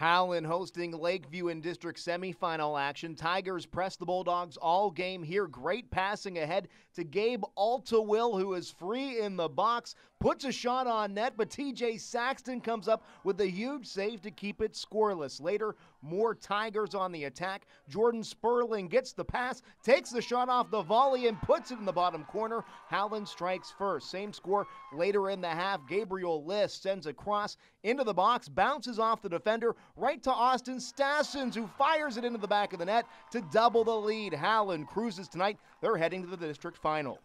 Howland hosting Lakeview in district semifinal action. Tigers press the Bulldogs all game here. Great passing ahead to Gabe Altawill, who is free in the box, puts a shot on net, but TJ Saxton comes up with a huge save to keep it scoreless. Later, more Tigers on the attack. Jordan Sperling gets the pass, takes the shot off the volley, and puts it in the bottom corner. Howland strikes first. Same score later in the half. Gabriel List sends a cross into the box, bounces off the defender right to Austin Stassens, who fires it into the back of the net to double the lead. Hallen cruises tonight. They're heading to the district final.